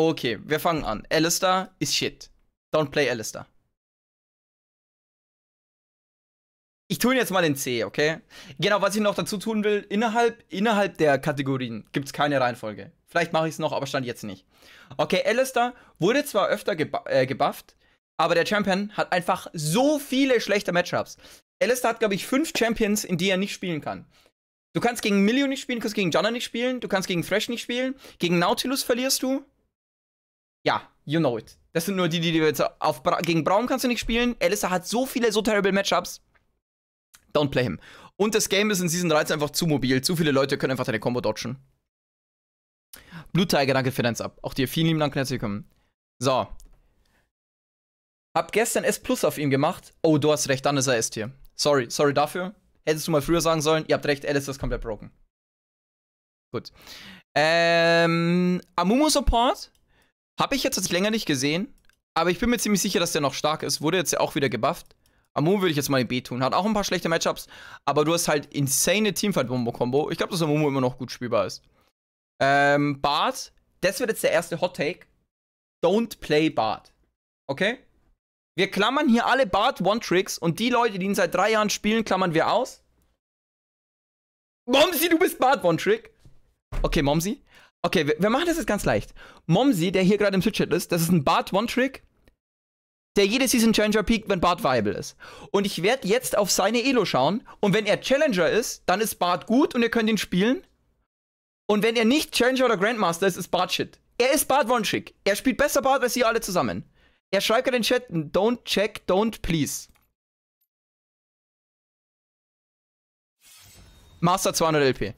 Okay, wir fangen an. Alistair ist shit. Don't play Alistair. Ich tue ihn jetzt mal in C, okay? Genau, was ich noch dazu tun will, innerhalb, innerhalb der Kategorien gibt es keine Reihenfolge. Vielleicht mache ich es noch, aber stand jetzt nicht. Okay, Alistair wurde zwar öfter gebu äh, gebufft, aber der Champion hat einfach so viele schlechte Matchups. Alistair hat, glaube ich, fünf Champions, in die er nicht spielen kann. Du kannst gegen Million nicht spielen, du kannst gegen Janna nicht spielen, du kannst gegen Thresh nicht spielen, gegen Nautilus verlierst du, ja, you know it. Das sind nur die, die du jetzt auf Bra gegen Braun kannst du nicht spielen. Alistair hat so viele so terrible Matchups. Don't play him. Und das Game ist in Season 13 einfach zu mobil. Zu viele Leute können einfach deine Combo dodgen. Blue Tiger, danke für deins ab. Auch dir vielen lieben Dank, herzlich willkommen. So. Hab gestern S Plus auf ihm gemacht. Oh, du hast recht, dann ist er S-Tier. Sorry, sorry dafür. Hättest du mal früher sagen sollen, ihr habt recht, Alistair ist komplett broken. Gut. Ähm, Amumu Support habe ich jetzt länger nicht gesehen, aber ich bin mir ziemlich sicher, dass der noch stark ist. Wurde jetzt ja auch wieder gebufft. Amun würde ich jetzt mal in B tun. Hat auch ein paar schlechte Matchups, aber du hast halt insane Teamfight-Bombo-Kombo. Ich glaube, dass Amumu immer noch gut spielbar ist. Ähm, Bart, das wird jetzt der erste Hot-Take. Don't play Bart. Okay? Wir klammern hier alle Bart One-Tricks und die Leute, die ihn seit drei Jahren spielen, klammern wir aus. Momsi, du bist Bart One-Trick. Okay, Momsi. Okay, wir, wir machen das jetzt ganz leicht. Momsi, der hier gerade im switch chat ist, das ist ein Bart One-Trick, der jede Season Challenger peakt, wenn Bart viable ist. Und ich werde jetzt auf seine Elo schauen. Und wenn er Challenger ist, dann ist Bart gut und ihr könnt ihn spielen. Und wenn er nicht Challenger oder Grandmaster ist, ist Bart Shit. Er ist Bart one trick Er spielt besser Bart als ihr alle zusammen. Er schreibt gerade in den Chat, don't check, don't please. Master 200 LP.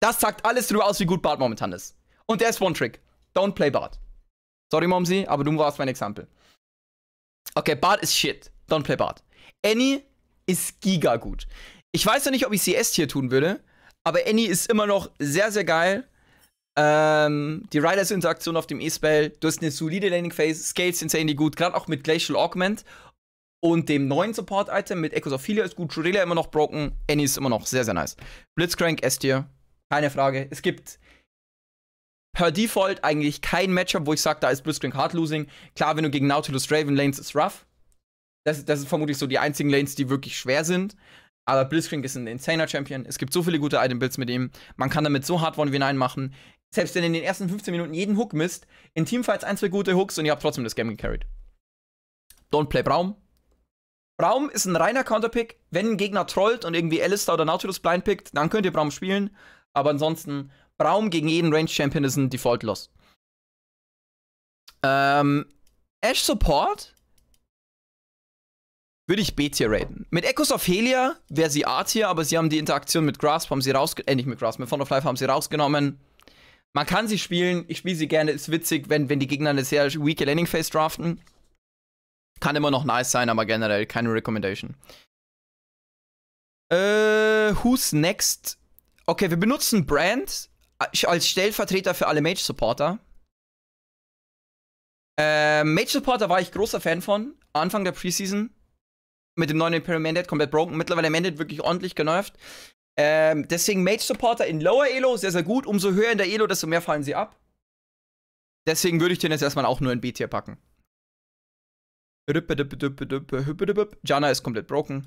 Das sagt alles darüber aus, wie gut Bart momentan ist. Und der ist One-Trick. Don't play Bart. Sorry, Momsi, aber du warst mein Exempel. Okay, Bart ist shit. Don't play Bart. Annie ist giga gut. Ich weiß noch nicht, ob ich CS hier tun würde, aber Annie ist immer noch sehr, sehr geil. Ähm, die Riders-Interaktion auf dem E-Spell, du hast eine solide landing phase Scales sind insanely gut, gerade auch mit Glacial Augment und dem neuen Support-Item mit Echos Ophelia ist gut, Jurelia immer noch broken, Annie ist immer noch sehr, sehr nice. Blitzcrank S-Tier, keine Frage. Es gibt per Default eigentlich kein Matchup, wo ich sage, da ist Blitzcrank Hard Losing. Klar, wenn du gegen Nautilus Draven lanes, ist rough. Das, das sind vermutlich so die einzigen Lanes, die wirklich schwer sind. Aber Blitzcrank ist ein insaner Champion. Es gibt so viele gute Item-Builds mit ihm. Man kann damit so hart 1 v 9 machen. Selbst wenn ihr in den ersten 15 Minuten jeden Hook misst, in Teamfights ein, zwei gute Hooks und ihr habt trotzdem das Game gecarried. Don't play Braum. Braum ist ein reiner Counterpick. Wenn ein Gegner trollt und irgendwie Alistair oder Nautilus blindpickt, dann könnt ihr Braum spielen. Aber ansonsten, Braum gegen jeden Range Champion ist ein Default Loss. Ähm, Ash Support würde ich B-Tier raten. Mit Echoes of Helia wäre sie A-Tier, aber sie haben die Interaktion mit Grasp, haben sie rausgenommen, äh, nicht mit Grasp, mit Fond of Life haben sie rausgenommen. Man kann sie spielen, ich spiele sie gerne, ist witzig, wenn, wenn die Gegner eine sehr weak Landing Phase draften. Kann immer noch nice sein, aber generell keine Recommendation. Äh, who's next? Okay, wir benutzen Brand äh, als Stellvertreter für alle Mage-Supporter. Ähm, Mage-Supporter war ich großer Fan von. Anfang der Preseason. Mit dem neuen Imperial Mandate komplett broken. Mittlerweile Mandate wirklich ordentlich genervt. Ähm, deswegen Mage-Supporter in Lower Elo sehr, sehr gut. Umso höher in der Elo, desto mehr fallen sie ab. Deswegen würde ich den jetzt erstmal auch nur in B-Tier packen. Jana ist komplett broken.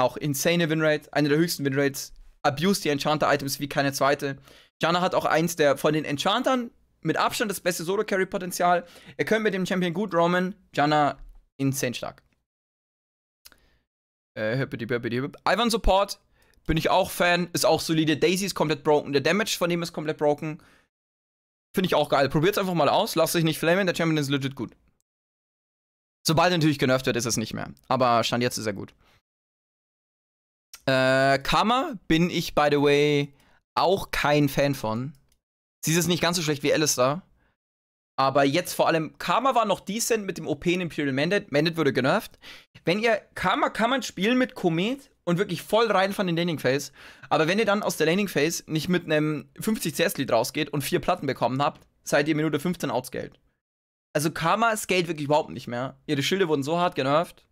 Auch insane Winrate. Eine der höchsten Winrates abuse die Enchanter-Items wie keine zweite. Janna hat auch eins der von den Enchantern mit Abstand das beste Solo-Carry-Potenzial. Er könnte mit dem Champion gut roamen. Janna insane stark. Äh, Ivan Support bin ich auch Fan. Ist auch solide. Daisy ist komplett broken. Der Damage von dem ist komplett broken. Finde ich auch geil. Probiert's einfach mal aus. Lass dich nicht flamen. Der Champion ist legit gut. Sobald er natürlich genervt wird, ist es nicht mehr. Aber Stand jetzt ist er gut. Äh, Karma bin ich, by the way, auch kein Fan von. Sie ist nicht ganz so schlecht wie Alistair. Aber jetzt vor allem, Karma war noch decent mit dem OP in Imperial Mandate. Mandate wurde genervt. Wenn ihr, Karma kann man spielen mit Komet und wirklich voll rein von den Landing Phase. Aber wenn ihr dann aus der Landing Phase nicht mit einem 50 CS Lead rausgeht und vier Platten bekommen habt, seid ihr Minute 15 outscaled. Also Karma scaled wirklich überhaupt nicht mehr. Ihre Schilde wurden so hart genervt.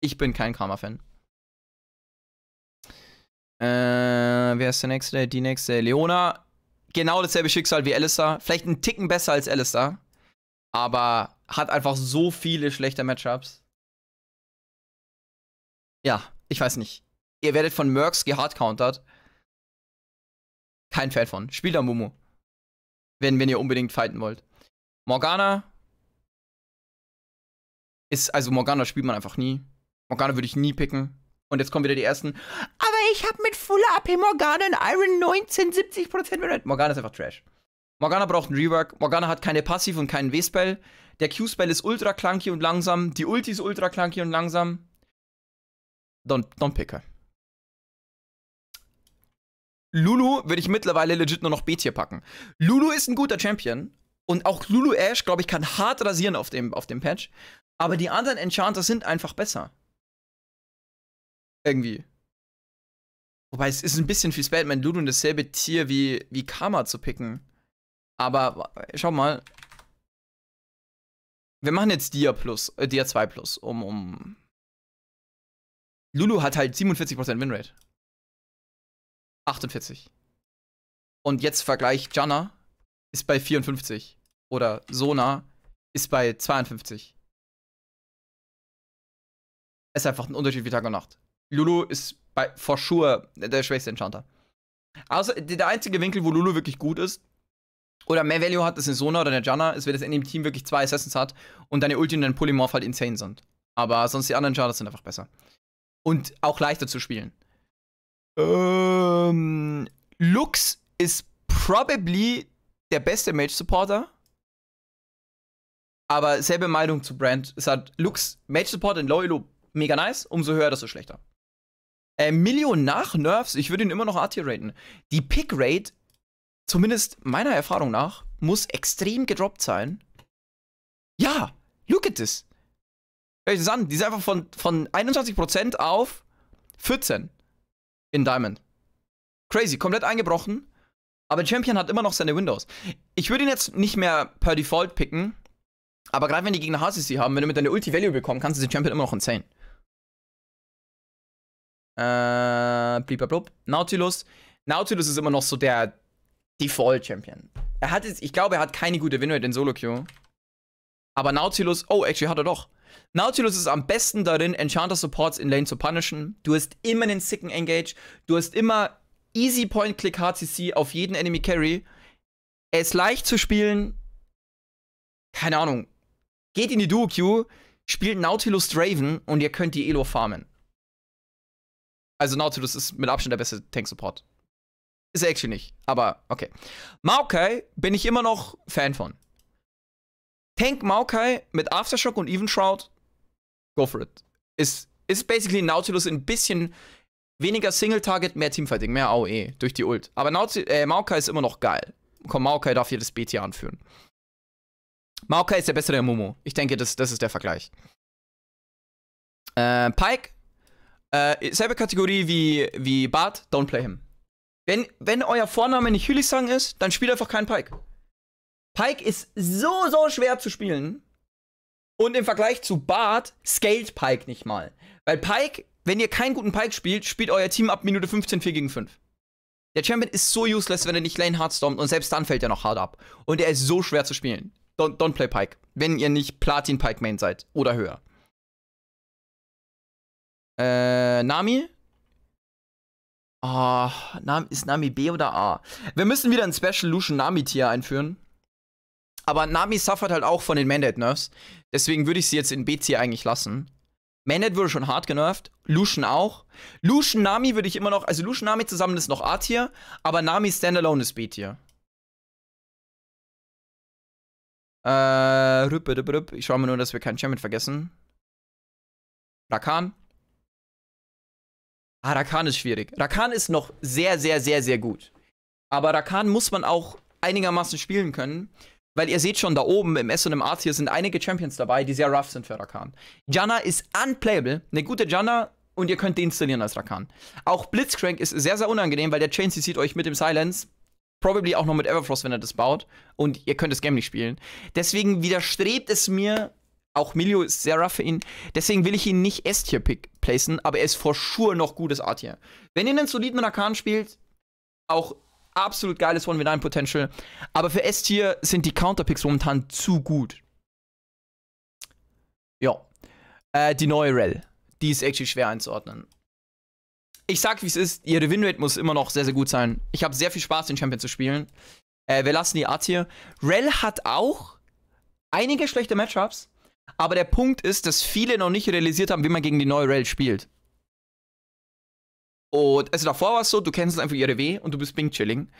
Ich bin kein Karma-Fan. Äh, wer ist der nächste? Die nächste? Leona. Genau dasselbe Schicksal wie Alistair. Vielleicht einen Ticken besser als Alistair. Aber hat einfach so viele schlechte Matchups. Ja, ich weiß nicht. Ihr werdet von Mercs gehardcountert. Kein Fan von. Spielt da Mumu. Wenn, wenn ihr unbedingt fighten wollt. Morgana. Ist, also Morgana spielt man einfach nie. Morgana würde ich nie picken. Und jetzt kommen wieder die ersten. Aber ich habe mit Fuller AP Morgana in Iron 19 70% Morgana ist einfach Trash. Morgana braucht einen Rework. Morgana hat keine Passiv und keinen W-Spell. Der Q-Spell ist ultra clunky und langsam. Die Ulti ist ultra clunky und langsam. Don't, don't pick her. Lulu würde ich mittlerweile legit nur noch B-Tier packen. Lulu ist ein guter Champion. Und auch Lulu Ash, glaube ich, kann hart rasieren auf dem, auf dem Patch. Aber die anderen Enchanter sind einfach besser. Irgendwie. Wobei es ist ein bisschen viel spät, mein und dasselbe Tier wie, wie Karma zu picken. Aber schau mal. Wir machen jetzt Dia Plus, äh, Dia 2 Plus, um, um. Lulu hat halt 47% Winrate. 48. Und jetzt Vergleich Janna ist bei 54. Oder Sona ist bei 52. Ist einfach ein Unterschied wie Tag und Nacht. Lulu ist bei, for sure der schwächste Enchanter. Außer also, der einzige Winkel, wo Lulu wirklich gut ist oder mehr Value hat, ist in Sona oder eine Janna, ist, wenn das in dem Team wirklich zwei Assassins hat und deine Ulti und dein Polymorph halt insane sind. Aber sonst die anderen Charters sind einfach besser. Und auch leichter zu spielen. Ähm, Lux ist probably der beste Mage-Supporter. Aber selbe Meinung zu Brand. Es hat Lux, Mage-Support in Low Elo mega nice, umso höher, desto schlechter. Äh, Million nach Nerfs, ich würde ihn immer noch A-Tier raten. Die Pick-Rate, zumindest meiner Erfahrung nach, muss extrem gedroppt sein. Ja, look at this. Hör ich das an, die ist einfach von, von 21% auf 14 in Diamond. Crazy, komplett eingebrochen. Aber Champion hat immer noch seine Windows. Ich würde ihn jetzt nicht mehr per Default picken. Aber gerade wenn die Gegner HCC haben, wenn du mit deiner Ulti Value bekommst, kannst du den Champion immer noch insane. Äh, blub. Nautilus. Nautilus ist immer noch so der Default-Champion. Er hat jetzt, ich glaube, er hat keine gute Winrate in Solo-Queue. Aber Nautilus, oh, actually hat er doch. Nautilus ist am besten darin, Enchanter Supports in Lane zu punishen. Du hast immer einen sicken Engage. Du hast immer Easy Point Click HCC auf jeden Enemy Carry. Er ist leicht zu spielen. Keine Ahnung. Geht in die Duo Queue, spielt Nautilus Draven und ihr könnt die Elo farmen. Also Nautilus ist mit Abstand der beste Tank-Support. Ist er actually nicht, aber okay. Maokai bin ich immer noch Fan von. Tank Maokai mit Aftershock und Even Shroud, go for it. Ist, ist basically Nautilus ein bisschen weniger Single-Target, mehr Teamfighting, mehr AOE durch die Ult. Aber Nauti äh, Maokai ist immer noch geil. Komm, Maokai darf hier das BT anführen. Maokai ist der bessere Momo. Ich denke, das, das ist der Vergleich. Äh, Pike äh, selbe Kategorie wie, wie Bart, don't play him. Wenn, wenn euer Vorname nicht Hülisang ist, dann spielt einfach keinen Pike. Pike ist so, so schwer zu spielen. Und im Vergleich zu Bart scaled Pike nicht mal. Weil Pike, wenn ihr keinen guten Pike spielt, spielt euer Team ab Minute 15 4 gegen 5. Der Champion ist so useless, wenn er nicht Lane hardstormt und selbst dann fällt er noch hart ab. Und er ist so schwer zu spielen. Don't, don't play Pike, wenn ihr nicht Platin Pike Main seid oder höher. Äh, Nami? Oh, ist Nami B oder A? Wir müssen wieder ein Special Lucian Nami-Tier einführen. Aber Nami suffert halt auch von den Mandate-Nerfs. Deswegen würde ich sie jetzt in B-Tier eigentlich lassen. Mandate wurde schon hart genervt. Lucian auch. Lucian Nami würde ich immer noch. Also Lucian Nami zusammen ist noch A-Tier, aber Nami Standalone ist B-Tier. Äh, ich schaue mal nur, dass wir keinen Champion vergessen. Rakan. Ah, Rakan ist schwierig. Rakan ist noch sehr, sehr, sehr, sehr gut. Aber Rakan muss man auch einigermaßen spielen können. Weil ihr seht schon, da oben im S und im A-Tier sind einige Champions dabei, die sehr rough sind für Rakan. Janna ist unplayable. Eine gute Janna und ihr könnt die installieren als Rakan. Auch Blitzcrank ist sehr, sehr unangenehm, weil der Chain sieht euch mit dem Silence. Probably auch noch mit Everfrost, wenn er das baut. Und ihr könnt das Game nicht spielen. Deswegen widerstrebt es mir, auch Milio ist sehr rough für ihn. Deswegen will ich ihn nicht S-Tier placen, aber er ist for sure noch gutes A-Tier. Wenn ihr einen soliden Rakan spielt, auch absolut geiles 1v9-Potential. Aber für S-Tier sind die Counterpicks momentan zu gut. Ja. Äh, die neue Rel. Die ist actually schwer einzuordnen. Ich sag, wie es ist. Ihre Winrate muss immer noch sehr, sehr gut sein. Ich habe sehr viel Spaß, den Champion zu spielen. Äh, wir lassen die A-Tier. Rel hat auch einige schlechte Matchups. Aber der Punkt ist, dass viele noch nicht realisiert haben, wie man gegen die neue Rail spielt. Und also davor war es so, du kennst einfach ihre W und du bist Bing chilling.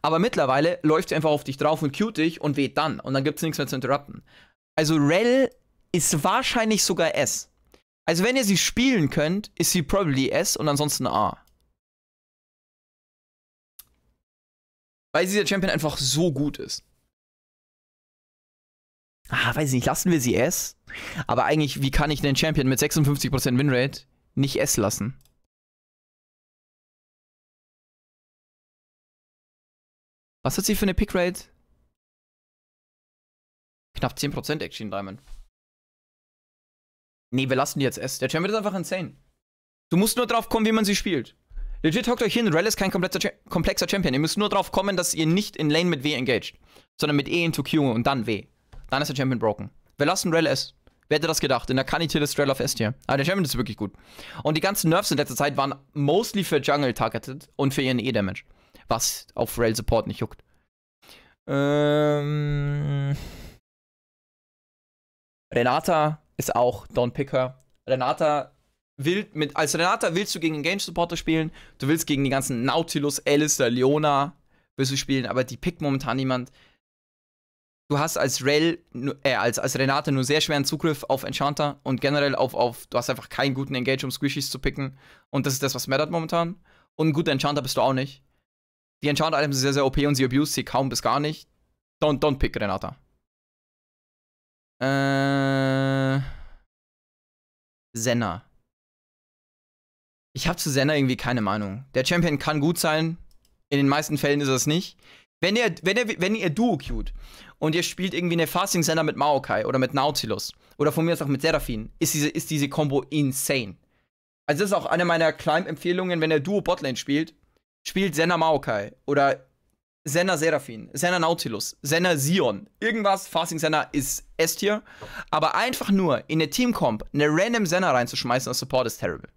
Aber mittlerweile läuft sie einfach auf dich drauf und cute dich und weht dann. Und dann gibt es nichts mehr zu interrupten. Also Rel ist wahrscheinlich sogar S. Also wenn ihr sie spielen könnt, ist sie probably S und ansonsten A. Weil dieser Champion einfach so gut ist ah, weiß ich nicht, lassen wir sie S? Aber eigentlich, wie kann ich einen Champion mit 56% Winrate nicht S lassen? Was hat sie für eine Pickrate? Knapp 10% Action Diamond. Nee, wir lassen die jetzt S. Der Champion ist einfach insane. Du musst nur drauf kommen, wie man sie spielt. Legit hockt euch hin, Rell ist kein komplexer, Champion. Ihr müsst nur drauf kommen, dass ihr nicht in Lane mit W engaged, sondern mit E into Q und dann W dann ist der Champion broken. Wir lassen Rel S. Wer hätte das gedacht? In der Kanitil ist Rel auf S-Tier. Aber ah, der Champion ist wirklich gut. Und die ganzen Nerfs in letzter Zeit waren mostly für Jungle targeted und für ihren E-Damage. Was auf Rel Support nicht juckt. Ähm. Renata ist auch Don't Pick Her. Renata will mit, als Renata willst du gegen den Gange Supporter spielen, du willst gegen die ganzen Nautilus, Alistair, Leona willst du spielen, aber die pickt momentan niemand, du hast als Rel, äh, als, als Renate nur sehr schweren Zugriff auf Enchanter und generell auf, auf, du hast einfach keinen guten Engage, um Squishies zu picken. Und das ist das, was mattert momentan. Und ein guter Enchanter bist du auch nicht. Die Enchanter-Items sind sehr, sehr OP und sie abuse sie kaum bis gar nicht. Don't, don't pick Renata. Äh. Senna. Ich habe zu Senna irgendwie keine Meinung. Der Champion kann gut sein. In den meisten Fällen ist er es nicht. Wenn ihr, wenn ihr, wenn ihr Duo cute und ihr spielt irgendwie eine Fasting Center mit Maokai oder mit Nautilus oder von mir aus auch mit Seraphin, ist diese, ist diese Combo insane. Also das ist auch eine meiner Climb-Empfehlungen, wenn ihr Duo Botlane spielt, spielt Senna Maokai oder Senna Seraphin, Senna Nautilus, Senna Sion, irgendwas, Fasting Senna ist S-Tier, aber einfach nur in eine Team-Comp eine random Senna reinzuschmeißen als Support ist terrible.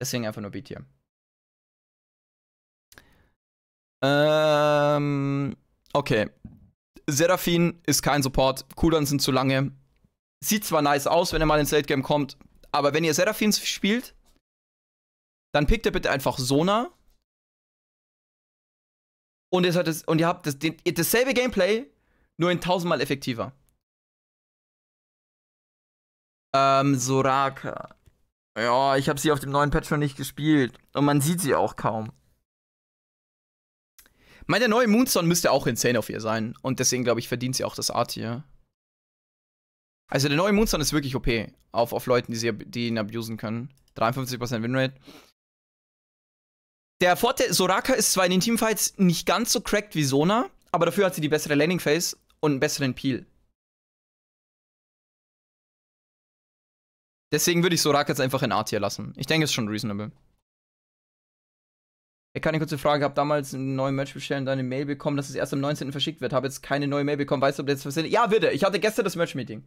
Deswegen einfach nur B-Tier. Ähm, okay. Seraphin ist kein Support. Cooldowns sind zu lange. Sieht zwar nice aus, wenn er mal ins Late Game kommt, aber wenn ihr Seraphins spielt, dann pickt ihr bitte einfach Sona. Und, ihr, das, und ihr habt das, den, dasselbe Gameplay, nur in tausendmal effektiver. Ähm, Soraka. Ja, ich habe sie auf dem neuen Patch noch nicht gespielt. Und man sieht sie auch kaum. Mein, der neue Moonstone müsste auch insane auf ihr sein. Und deswegen, glaube ich, verdient sie auch das A-Tier. Also der neue Moonstone ist wirklich OP. Auf, auf Leuten, die, sie, die ihn abusen können. 53% Winrate. Der Vorteil, Soraka ist zwar in den Teamfights nicht ganz so cracked wie Sona, aber dafür hat sie die bessere Landing Phase und einen besseren Peel. Deswegen würde ich Soraka jetzt einfach in A-Tier lassen. Ich denke, es ist schon reasonable. Ich kann eine kurze Frage, habe damals einen neuen Merch bestellt und eine Mail bekommen, dass es erst am 19. verschickt wird. Habe jetzt keine neue Mail bekommen. Weißt du, ob das was sind? Ja, bitte. Ich hatte gestern das Merch-Meeting.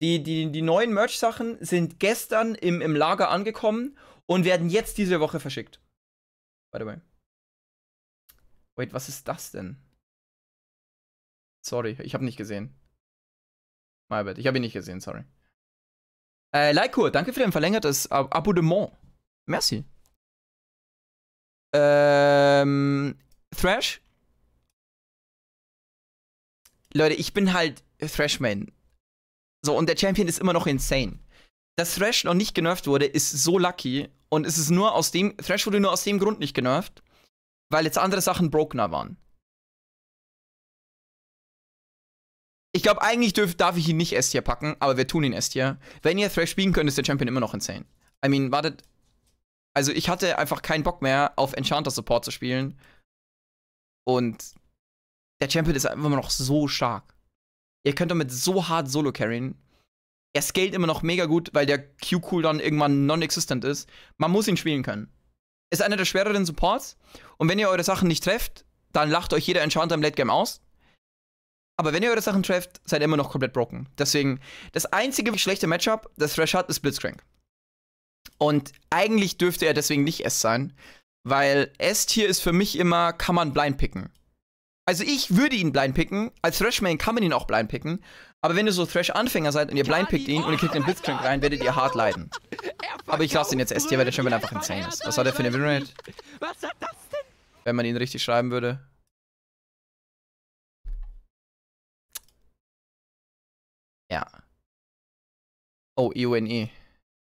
Die, die, die neuen Merch-Sachen sind gestern im, im Lager angekommen und werden jetzt diese Woche verschickt. By the way. Wait, was ist das denn? Sorry, ich habe nicht gesehen. My bad. Ich habe ihn nicht gesehen, sorry. Äh, Leikur, danke für dein verlängertes Ab Abonnement. Merci. Ähm, Thrash. Leute, ich bin halt Thrashman. So, und der Champion ist immer noch insane. Dass Thrash noch nicht genervt wurde, ist so lucky. Und es ist nur aus dem. Thrash wurde nur aus dem Grund nicht genervt, weil jetzt andere Sachen brokener waren. Ich glaube, eigentlich dürf, darf ich ihn nicht S-Tier packen, aber wir tun ihn S-Tier. Wenn ihr Thrash spielen könnt, ist der Champion immer noch insane. I mean, wartet, also ich hatte einfach keinen Bock mehr, auf Enchanter Support zu spielen. Und der Champion ist einfach immer noch so stark. Ihr könnt damit so hart Solo carryen. Er scaled immer noch mega gut, weil der Q-Cooldown irgendwann non-existent ist. Man muss ihn spielen können. Ist einer der schwereren Supports. Und wenn ihr eure Sachen nicht trefft, dann lacht euch jeder Enchanter im Late Game aus. Aber wenn ihr eure Sachen trefft, seid ihr immer noch komplett broken. Deswegen, das einzige schlechte Matchup, das Thresh hat, ist Blitzcrank. Und eigentlich dürfte er deswegen nicht S sein, weil S-Tier ist für mich immer, kann man blind picken. Also ich würde ihn blind picken, als Thrashman kann man ihn auch blind picken, aber wenn ihr so Thrash-Anfänger seid und ihr blind pickt ihn und ihr kriegt den Blitzcrank rein, werdet ihr hart leiden. Aber ich lasse ihn jetzt S-Tier, weil der Champion einfach insane ist. Was hat er für eine Winrate? Was hat das denn? Wenn man ihn richtig schreiben würde. Ja. Oh, EUNE. E.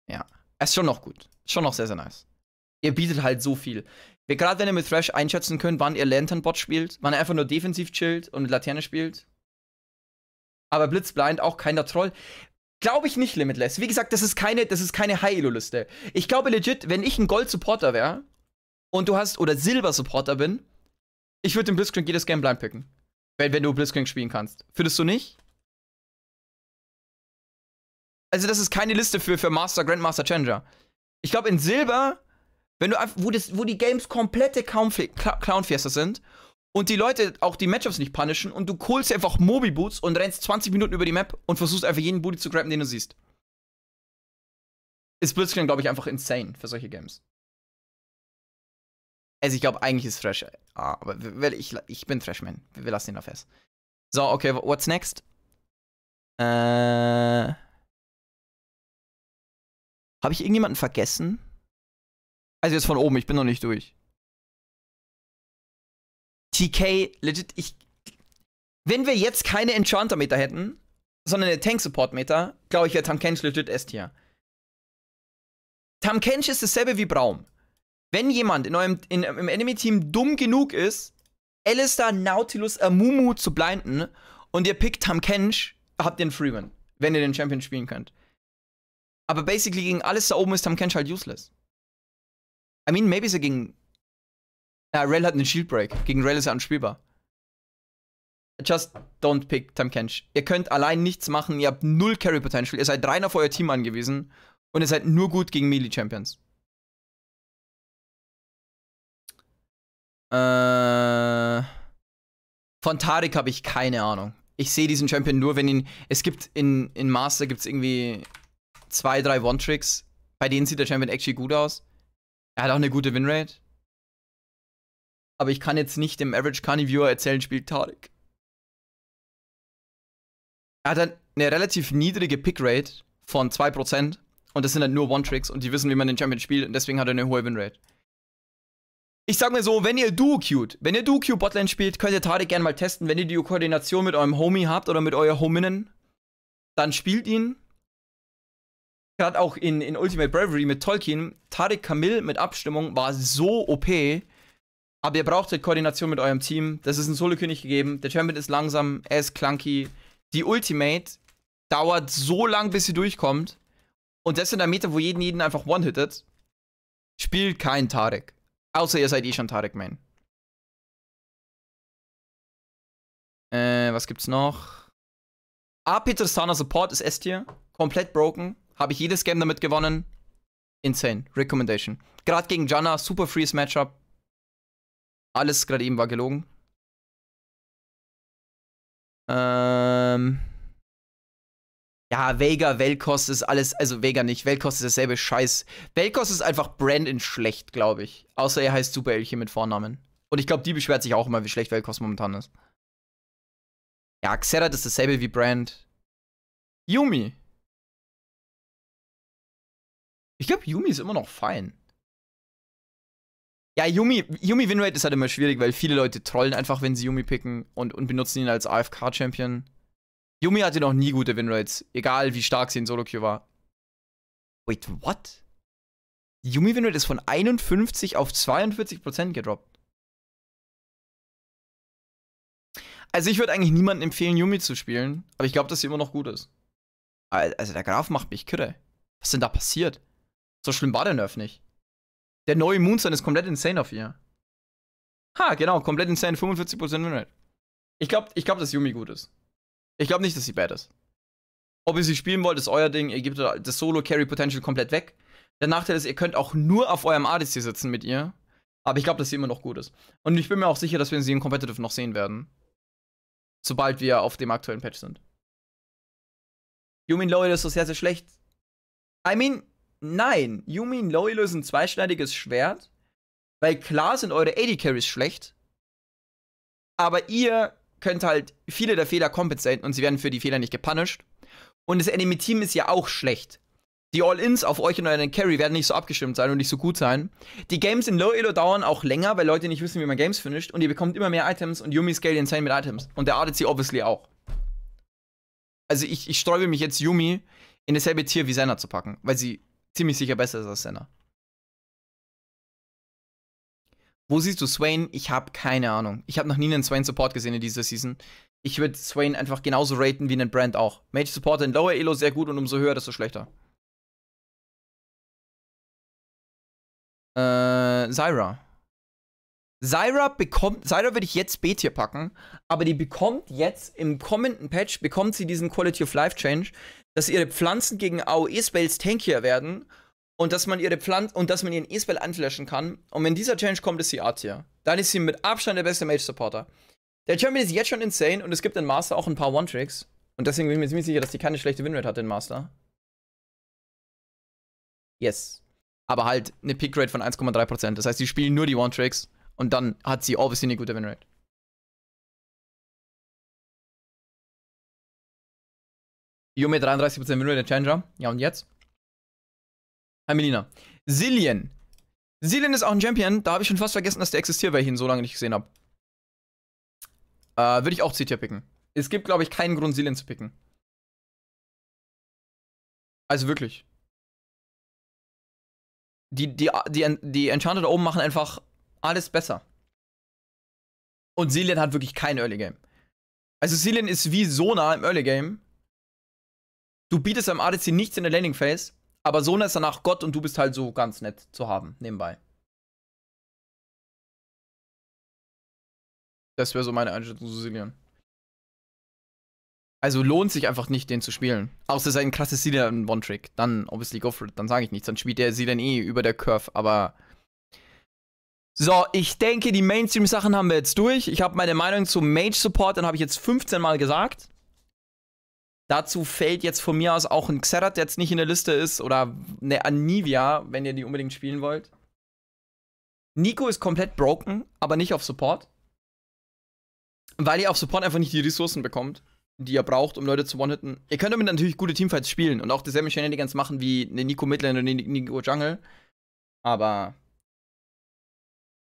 Ja. Er Ist schon noch gut. schon noch sehr, sehr nice. Ihr bietet halt so viel. Gerade wenn ihr mit Thrash einschätzen könnt, wann ihr Lantern-Bot spielt, wann ihr einfach nur defensiv chillt und mit Laterne spielt. Aber Blitzblind auch keiner Troll. Glaube ich nicht Limitless. Wie gesagt, das ist keine, das ist keine High-Elo-Liste. Ich glaube legit, wenn ich ein Gold-Supporter wäre und du hast, oder Silber-Supporter bin, ich würde den Blitzcrank jedes Game blind picken. Wenn, wenn du Blitzcrank spielen kannst. Findest du nicht? Also, das ist keine Liste für, für Master, Grandmaster, Challenger. Ich glaube, in Silber, wenn du wo, das, wo die Games komplette Clown-Fiestas sind und die Leute auch die Matchups nicht punishen und du holst einfach Mobi-Boots und rennst 20 Minuten über die Map und versuchst einfach jeden Booty zu graben, den du siehst. Ist Blitzcrank, glaube ich, einfach insane für solche Games. Also ich glaube, eigentlich ist Thrash. Ah, aber ich, ich bin Thrashman. Wir lassen ihn auf S. So, okay, what's next? Äh. Habe ich irgendjemanden vergessen? Also jetzt von oben, ich bin noch nicht durch. TK, legit, ich. Wenn wir jetzt keine Enchanter-Meter hätten, sondern eine Tank-Support-Meter, glaube ich, wäre Tamkench legit S-Tier. Tamkench ist dasselbe wie Braum. Wenn jemand in eurem in, im Enemy-Team dumm genug ist, Alistair, Nautilus, Amumu zu blinden und ihr pickt Tamkench, habt ihr einen Freeman, wenn ihr den Champion spielen könnt. Aber basically gegen alles da oben ist Tam Kench halt useless. I mean, maybe ist er gegen. Ja, Rell hat einen Shield Break. Gegen Rell ist er unspielbar. Just don't pick Tam Kench. Ihr könnt allein nichts machen, ihr habt null Carry Potential, ihr seid rein auf euer Team angewiesen und ihr seid nur gut gegen Melee Champions. Äh. Von Tarik habe ich keine Ahnung. Ich sehe diesen Champion nur, wenn ihn. Es gibt in, in Master gibt es irgendwie zwei, drei One-Tricks. Bei denen sieht der Champion actually gut aus. Er hat auch eine gute Winrate. Aber ich kann jetzt nicht dem Average Carney Viewer erzählen, spielt Tarek. Er hat halt eine relativ niedrige Pickrate von 2% und das sind dann halt nur One-Tricks und die wissen, wie man den Champion spielt und deswegen hat er eine hohe Winrate. Ich sag mir so, wenn ihr Duo-Cute, wenn ihr Duo-Cute-Botlane spielt, könnt ihr Tarek gerne mal testen. Wenn ihr die Koordination mit eurem Homie habt oder mit eurer Hominen, dann spielt ihn. Gerade auch in, in Ultimate Bravery mit Tolkien, Tarek Kamil mit Abstimmung war so OP. Aber ihr braucht halt Koordination mit eurem Team. Das ist ein Solo-König gegeben. Der Champion ist langsam, er ist clunky. Die Ultimate dauert so lang, bis sie durchkommt. Und das in der Meta, wo jeden jeden einfach one-hittet. Spielt kein Tarek. Außer ihr seid eh schon Tarek-Main. Äh, was gibt's noch? A. Ah, Peter Sana Support ist S-Tier. Komplett broken. Habe ich jedes Game damit gewonnen. Insane. Recommendation. Gerade gegen Janna, super frees Matchup. Alles gerade eben war gelogen. Ähm. Ja, Vega, Velkos ist alles, also Vega nicht, Velkos ist dasselbe Scheiß. Velkos ist einfach Brandon schlecht, glaube ich. Außer er heißt Super Elche mit Vornamen. Und ich glaube, die beschwert sich auch immer, wie schlecht Velkos momentan ist. Ja, Xerath ist dasselbe wie Brand. Yumi. Ich glaube, Yumi ist immer noch fein. Ja, Yumi, Yumi Winrate ist halt immer schwierig, weil viele Leute trollen einfach, wenn sie Yumi picken und, und benutzen ihn als AFK-Champion. Yumi hatte noch nie gute Winrates, egal wie stark sie in Solo-Queue war. Wait, what? Yumi Winrate ist von 51 auf 42% gedroppt. Also ich würde eigentlich niemandem empfehlen, Yumi zu spielen, aber ich glaube, dass sie immer noch gut ist. Also der Graf macht mich kirre. Was denn da passiert? So schlimm war der Nerf nicht. Der neue Moonstone ist komplett insane auf ihr. Ha, genau, komplett insane, 45% Winrate. Ich glaube, ich glaub, dass Yumi gut ist. Ich glaube nicht, dass sie bad ist. Ob ihr sie spielen wollt, ist euer Ding. Ihr gebt das Solo-Carry-Potential komplett weg. Der Nachteil ist, ihr könnt auch nur auf eurem ADC sitzen mit ihr. Aber ich glaube, dass sie immer noch gut ist. Und ich bin mir auch sicher, dass wir sie im Competitive noch sehen werden. Sobald wir auf dem aktuellen Patch sind. Yumi Loyal ist so sehr, sehr schlecht. I mean, Nein, Yumi und Loilo ist ein zweischneidiges Schwert, weil klar sind eure AD Carries schlecht, aber ihr könnt halt viele der Fehler kompensieren und sie werden für die Fehler nicht gepunished. Und das Enemy-Team ist ja auch schlecht. Die All-Ins auf euch und euren Carry werden nicht so abgestimmt sein und nicht so gut sein. Die Games in Low Elo dauern auch länger, weil Leute nicht wissen, wie man Games finisht. Und ihr bekommt immer mehr Items und Yumi scale insane mit Items. Und der sie obviously auch. Also ich, ich sträube mich jetzt, Yumi in dasselbe Tier wie Senna zu packen, weil sie ziemlich sicher besser ist als Senna. Wo siehst du Swain? Ich habe keine Ahnung. Ich habe noch nie einen Swain-Support gesehen in dieser Season. Ich würde Swain einfach genauso raten wie einen Brand auch. Mage Support in Lower Elo sehr gut und umso höher, desto schlechter. Äh, Zyra. Zyra bekommt, Zyra würde ich jetzt B-Tier packen, aber die bekommt jetzt im kommenden Patch, bekommt sie diesen Quality of Life Change, dass ihre Pflanzen gegen AOE-Spells tankier werden und dass man ihre Pflanzen und dass man ihren E-Spell anflashen kann. Und wenn dieser Change kommt, ist sie A-Tier. Dann ist sie mit Abstand der beste Mage-Supporter. Der Champion ist jetzt schon insane und es gibt in Master auch ein paar One-Tricks. Und deswegen bin ich mir ziemlich sicher, dass die keine schlechte Winrate hat in Master. Yes. Aber halt eine Pickrate von 1,3%. Das heißt, sie spielen nur die One-Tricks und dann hat sie obviously eine gute Winrate. Jume 33% Minute, der Challenger. Ja, und jetzt? Hi Melina. Silien. Silien ist auch ein Champion. Da habe ich schon fast vergessen, dass der existiert, weil ich ihn so lange nicht gesehen habe. Äh, würde ich auch C-Tier picken. Es gibt, glaube ich, keinen Grund, Silien zu picken. Also wirklich. Die, die, die, die Enchanter da oben machen einfach alles besser. Und Silien hat wirklich kein Early Game. Also Silien ist wie Sona im Early Game, du bietest am ADC nichts in der Landing Phase, aber Sona ist danach Gott und du bist halt so ganz nett zu haben, nebenbei. Das wäre so meine Einschätzung zu Sicilian. Also lohnt sich einfach nicht, den zu spielen. Außer sein krasses Sealer One-Trick. Dann, obviously, go for it. Dann sage ich nichts. Dann spielt der Sealer eh über der Curve. Aber. So, ich denke, die Mainstream-Sachen haben wir jetzt durch. Ich habe meine Meinung zum Mage-Support, dann habe ich jetzt 15 Mal gesagt. Dazu fällt jetzt von mir aus auch ein Xerath, der jetzt nicht in der Liste ist, oder ne, eine Anivia, wenn ihr die unbedingt spielen wollt. Nico ist komplett broken, aber nicht auf Support. Weil ihr auf Support einfach nicht die Ressourcen bekommt, die ihr braucht, um Leute zu one-hitten. Ihr könnt damit natürlich gute Teamfights spielen und auch dieselben Shenanigans machen wie eine Nico Midland und eine Nico Jungle. Aber.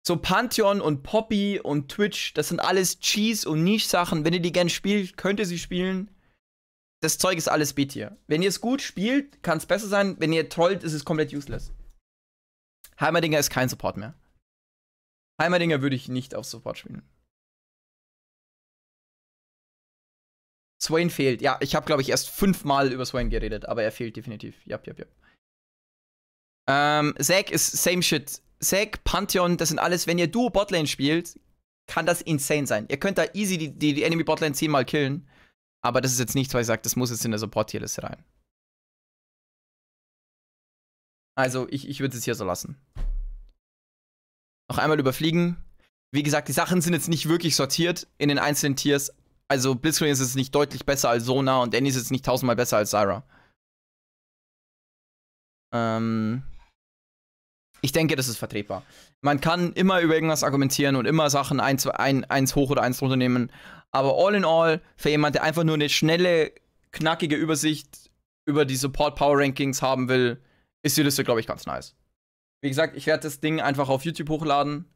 So Pantheon und Poppy und Twitch, das sind alles Cheese- und Niche-Sachen. Wenn ihr die gerne spielt, könnt ihr sie spielen das Zeug ist alles B-Tier. Wenn ihr es gut spielt, kann es besser sein. Wenn ihr trollt, ist es komplett useless. Heimerdinger ist kein Support mehr. Heimerdinger würde ich nicht auf Support spielen. Swain fehlt. Ja, ich habe, glaube ich, erst fünfmal über Swain geredet, aber er fehlt definitiv. Ja, ja, ja. Ähm, Zack ist same shit. Zack, Pantheon, das sind alles, wenn ihr Duo Botlane spielt, kann das insane sein. Ihr könnt da easy die, die, die Enemy Botlane zehnmal killen. Aber das ist jetzt nichts, weil ich sage, das muss jetzt in der support tierliste rein. Also ich, ich würde es hier so lassen. Noch einmal überfliegen. Wie gesagt, die Sachen sind jetzt nicht wirklich sortiert in den einzelnen Tiers. Also Blitzcrank ist jetzt nicht deutlich besser als Sona und Danny ist jetzt nicht tausendmal besser als Zyra. Ähm, ich denke, das ist vertretbar. Man kann immer über irgendwas argumentieren und immer Sachen eins, ein, eins hoch oder eins runter nehmen. Aber all in all, für jemanden, der einfach nur eine schnelle, knackige Übersicht über die Support Power Rankings haben will, ist die Liste, glaube ich, ganz nice. Wie gesagt, ich werde das Ding einfach auf YouTube hochladen.